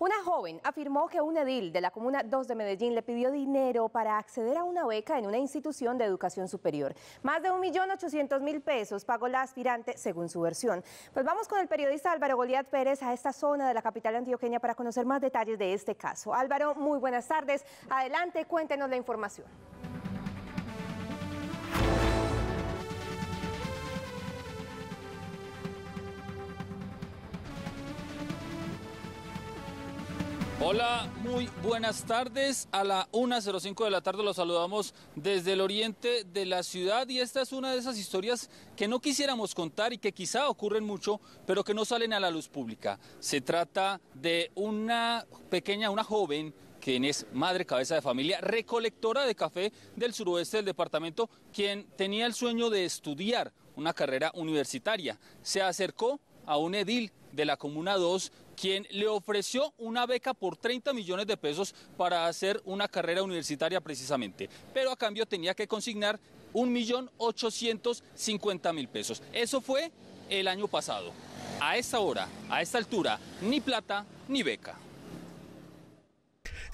Una joven afirmó que un edil de la Comuna 2 de Medellín le pidió dinero para acceder a una beca en una institución de educación superior. Más de 1.800.000 pesos pagó la aspirante, según su versión. Pues vamos con el periodista Álvaro Goliat Pérez a esta zona de la capital antioqueña para conocer más detalles de este caso. Álvaro, muy buenas tardes. Adelante, cuéntenos la información. Hola, muy buenas tardes. A la 1.05 de la tarde los saludamos desde el oriente de la ciudad y esta es una de esas historias que no quisiéramos contar y que quizá ocurren mucho, pero que no salen a la luz pública. Se trata de una pequeña, una joven quien es madre cabeza de familia, recolectora de café del suroeste del departamento, quien tenía el sueño de estudiar una carrera universitaria. Se acercó a un edil de la Comuna 2, quien le ofreció una beca por 30 millones de pesos para hacer una carrera universitaria precisamente, pero a cambio tenía que consignar 1.850.000 pesos. Eso fue el año pasado. A esta hora, a esta altura, ni plata ni beca.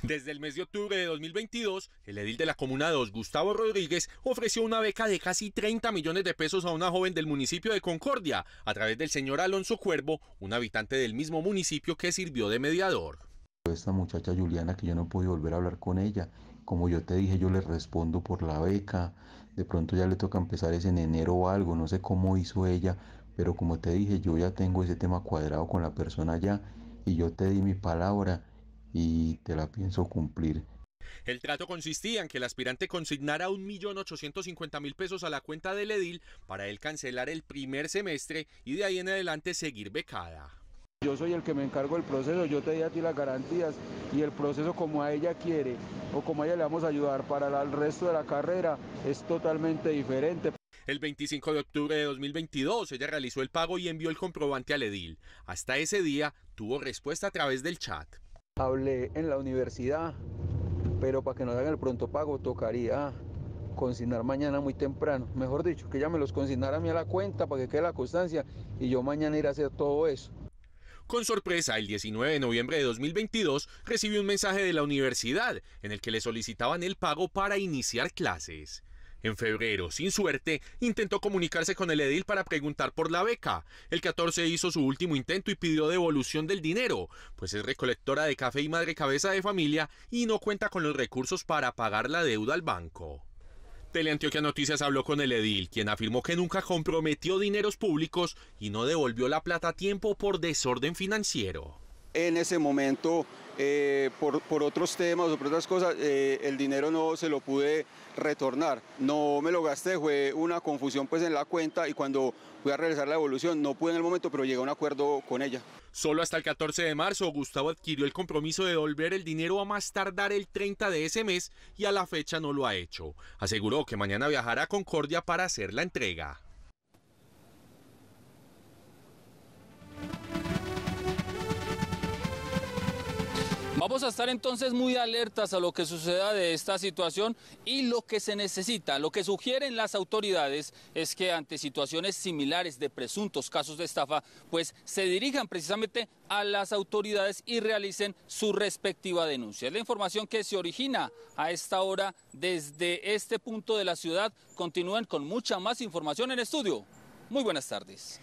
Desde el mes de octubre de 2022, el edil de la Comuna 2, Gustavo Rodríguez, ofreció una beca de casi 30 millones de pesos a una joven del municipio de Concordia, a través del señor Alonso Cuervo, un habitante del mismo municipio que sirvió de mediador. Esta muchacha Juliana, que yo no pude volver a hablar con ella, como yo te dije, yo le respondo por la beca, de pronto ya le toca empezar ese en enero o algo, no sé cómo hizo ella, pero como te dije, yo ya tengo ese tema cuadrado con la persona ya y yo te di mi palabra y te la pienso cumplir. El trato consistía en que el aspirante consignara 1.850.000 pesos a la cuenta del edil para él cancelar el primer semestre y de ahí en adelante seguir becada. Yo soy el que me encargo del proceso, yo te di a ti las garantías y el proceso como a ella quiere o como a ella le vamos a ayudar para el resto de la carrera es totalmente diferente. El 25 de octubre de 2022 ella realizó el pago y envió el comprobante al edil. Hasta ese día tuvo respuesta a través del chat. Hablé en la universidad, pero para que nos hagan el pronto pago tocaría consignar mañana muy temprano. Mejor dicho, que ya me los consignara a mí a la cuenta para que quede la constancia y yo mañana ir a hacer todo eso. Con sorpresa, el 19 de noviembre de 2022 recibió un mensaje de la universidad en el que le solicitaban el pago para iniciar clases. En febrero, sin suerte, intentó comunicarse con el edil para preguntar por la beca. El 14 hizo su último intento y pidió devolución del dinero, pues es recolectora de café y madre cabeza de familia y no cuenta con los recursos para pagar la deuda al banco. Teleantioquia Noticias habló con el edil, quien afirmó que nunca comprometió dineros públicos y no devolvió la plata a tiempo por desorden financiero en ese momento eh, por, otros temas o por otras cosas, eh, el dinero no se lo pude retornar. No me lo gasté, fue una confusión pues en la cuenta y cuando fui a realizar la devolución no pude en el momento, pero llegué a un acuerdo con ella. Solo hasta el 14 de marzo, Gustavo adquirió el compromiso de devolver el dinero a más tardar el 30 de ese mes y a la fecha no lo ha hecho. Aseguró que mañana viajará a Concordia para hacer la entrega. Vamos a estar entonces muy alertas a lo que suceda de esta situación y lo que se necesita, lo que sugieren las autoridades es que ante situaciones similares de presuntos casos de estafa, pues se dirijan precisamente a las autoridades y realicen su respectiva denuncia. Es la información que se origina a esta hora desde este punto de la ciudad. Continúen con mucha más información en estudio. Muy buenas tardes.